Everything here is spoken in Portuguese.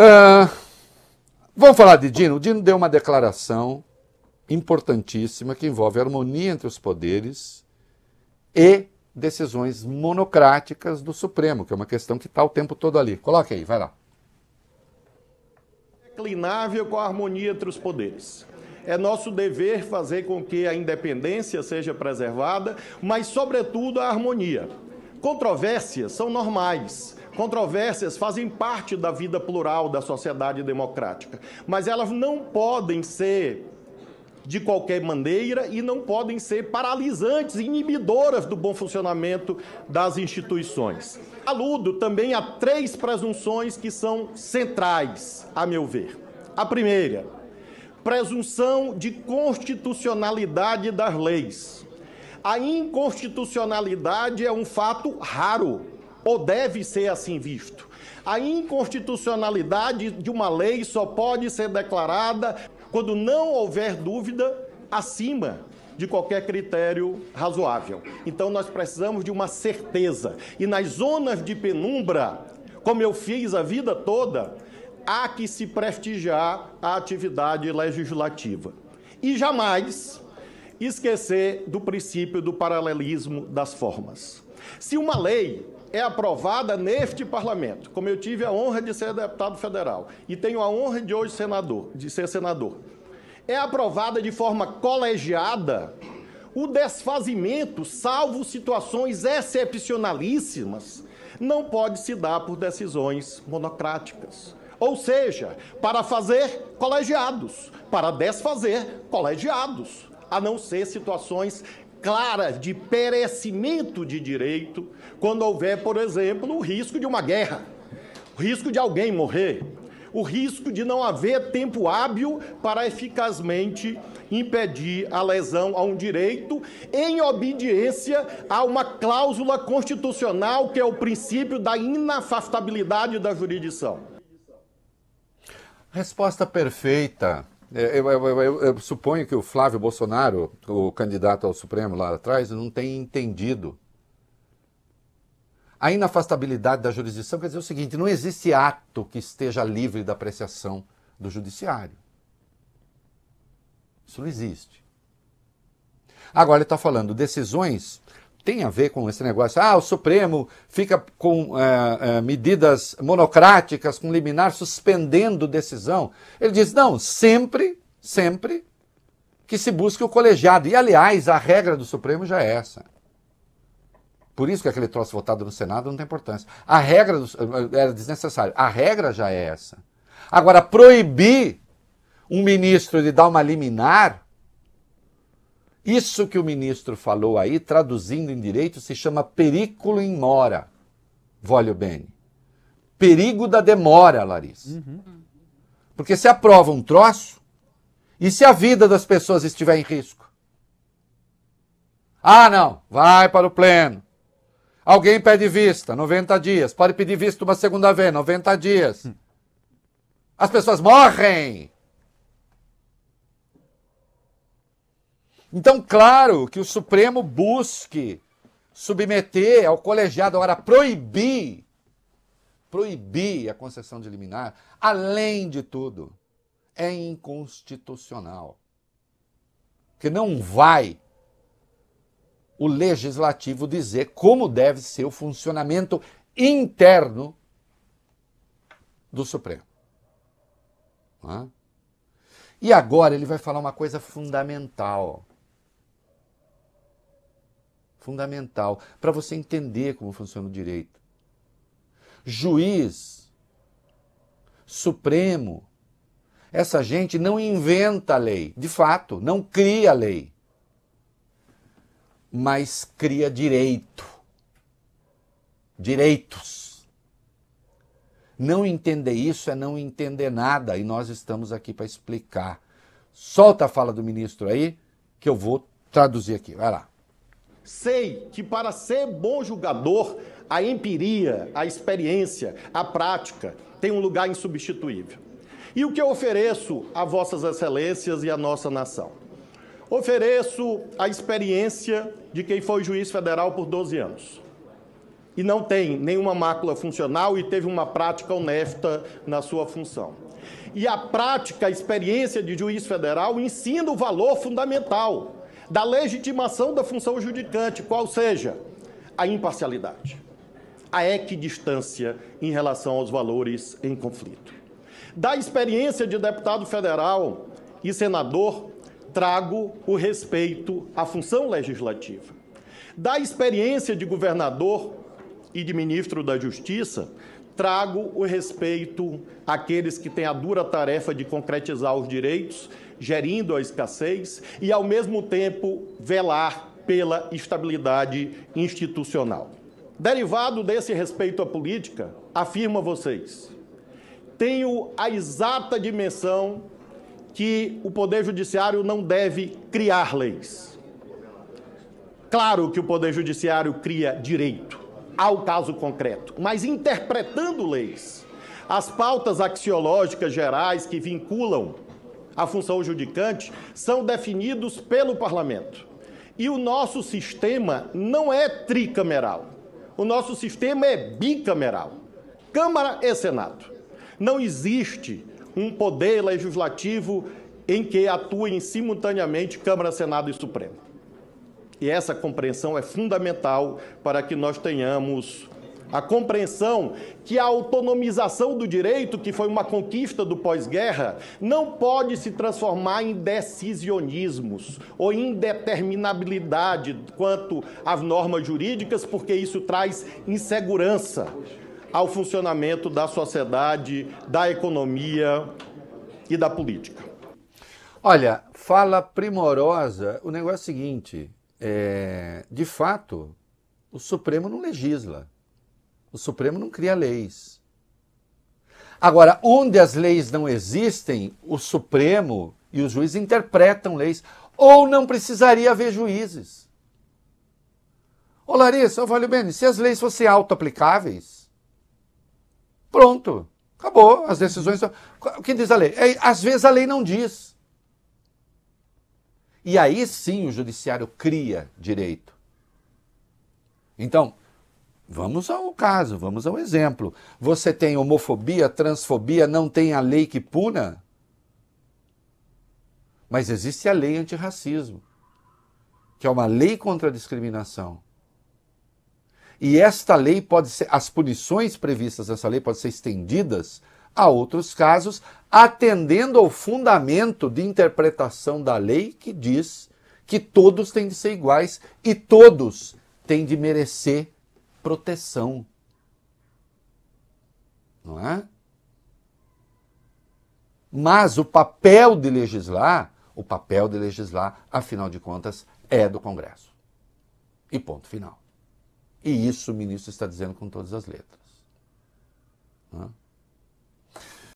Ah, vamos falar de Dino. O Dino deu uma declaração importantíssima que envolve harmonia entre os poderes e decisões monocráticas do Supremo, que é uma questão que está o tempo todo ali. Coloque aí, vai lá. Declinável com a harmonia entre os poderes. É nosso dever fazer com que a independência seja preservada, mas, sobretudo, a harmonia. Controvérsias são normais. Controvérsias fazem parte da vida plural da sociedade democrática, mas elas não podem ser de qualquer maneira e não podem ser paralisantes, inibidoras do bom funcionamento das instituições. Aludo também a três presunções que são centrais, a meu ver. A primeira, presunção de constitucionalidade das leis. A inconstitucionalidade é um fato raro ou deve ser assim visto. A inconstitucionalidade de uma lei só pode ser declarada quando não houver dúvida acima de qualquer critério razoável. Então nós precisamos de uma certeza. E nas zonas de penumbra, como eu fiz a vida toda, há que se prestigiar a atividade legislativa. E jamais esquecer do princípio do paralelismo das formas. Se uma lei é aprovada neste parlamento. Como eu tive a honra de ser deputado federal e tenho a honra de hoje senador, de ser senador. É aprovada de forma colegiada o desfazimento, salvo situações excepcionalíssimas, não pode se dar por decisões monocráticas. Ou seja, para fazer colegiados, para desfazer colegiados, a não ser situações clara de perecimento de direito quando houver, por exemplo, o risco de uma guerra, o risco de alguém morrer, o risco de não haver tempo hábil para eficazmente impedir a lesão a um direito em obediência a uma cláusula constitucional que é o princípio da inafastabilidade da jurisdição. Resposta perfeita. É, eu, eu, eu, eu, suponho que o Flávio Bolsonaro, o candidato ao Supremo lá atrás, não tem entendido. A inafastabilidade da jurisdição quer dizer é o seguinte: não existe ato que esteja livre da apreciação do judiciário. Isso não existe. Agora ele está falando decisões tem a ver com esse negócio. Ah, o Supremo fica com é, é, medidas monocráticas, com liminar, suspendendo decisão. Ele diz: não, sempre, sempre que se busque o colegiado. E, aliás, a regra do Supremo já é essa. Por isso que aquele troço votado no Senado não tem importância. A regra do, era desnecessário. A regra já é essa. Agora, proibir um ministro de dar uma liminar isso que o ministro falou aí, traduzindo em direito, se chama periculo in mora. volio bene. Perigo da demora, Larissa. Uhum. Porque se aprova um troço, e se a vida das pessoas estiver em risco? Ah, não, vai para o pleno. Alguém pede vista, 90 dias. Pode pedir vista uma segunda vez, 90 dias. Hum. As pessoas morrem. Então, claro que o Supremo busque submeter ao colegiado, agora proibir, proibir a concessão de liminar, além de tudo, é inconstitucional. Que não vai o legislativo dizer como deve ser o funcionamento interno do Supremo. E agora ele vai falar uma coisa fundamental fundamental para você entender como funciona o direito. Juiz, Supremo, essa gente não inventa a lei, de fato, não cria a lei, mas cria direito. Direitos. Não entender isso é não entender nada e nós estamos aqui para explicar. Solta a fala do ministro aí, que eu vou traduzir aqui. Vai lá. Sei que para ser bom julgador, a empiria, a experiência, a prática tem um lugar insubstituível. E o que eu ofereço a vossas excelências e à nossa nação? Ofereço a experiência de quem foi juiz federal por 12 anos e não tem nenhuma mácula funcional e teve uma prática honesta na sua função. E a prática, a experiência de juiz federal ensina o valor fundamental da legitimação da função judicante, qual seja a imparcialidade, a equidistância em relação aos valores em conflito. Da experiência de deputado federal e senador, trago o respeito à função legislativa. Da experiência de governador e de ministro da Justiça, trago o respeito àqueles que têm a dura tarefa de concretizar os direitos, gerindo a escassez, e, ao mesmo tempo, velar pela estabilidade institucional. Derivado desse respeito à política, afirmo a vocês, tenho a exata dimensão que o Poder Judiciário não deve criar leis. Claro que o Poder Judiciário cria direito ao caso concreto, mas interpretando leis. As pautas axiológicas gerais que vinculam a função judicante são definidos pelo parlamento. E o nosso sistema não é tricameral. O nosso sistema é bicameral. Câmara e Senado. Não existe um poder legislativo em que atuem simultaneamente Câmara, Senado e Supremo. E essa compreensão é fundamental para que nós tenhamos a compreensão que a autonomização do direito, que foi uma conquista do pós-guerra, não pode se transformar em decisionismos ou indeterminabilidade quanto às normas jurídicas, porque isso traz insegurança ao funcionamento da sociedade, da economia e da política. Olha, fala primorosa. O negócio é o seguinte: é, de fato, o Supremo não legisla. O Supremo não cria leis. Agora, onde as leis não existem, o Supremo e os juízes interpretam leis. Ou não precisaria haver juízes. Ô Larissa, ô Valio Bene, se as leis fossem auto-aplicáveis, pronto, acabou. As decisões. O que diz a lei? É, às vezes a lei não diz. E aí sim o judiciário cria direito. Então, vamos ao caso, vamos ao exemplo. Você tem homofobia, transfobia, não tem a lei que puna? Mas existe a lei antirracismo, que é uma lei contra a discriminação. E esta lei pode ser, as punições previstas nessa lei podem ser estendidas a outros casos, atendendo ao fundamento de interpretação da lei que diz que todos têm de ser iguais e todos têm de merecer proteção. Não é? Mas o papel de legislar, o papel de legislar, afinal de contas, é do Congresso. E ponto final. E isso o ministro está dizendo com todas as letras. Não é?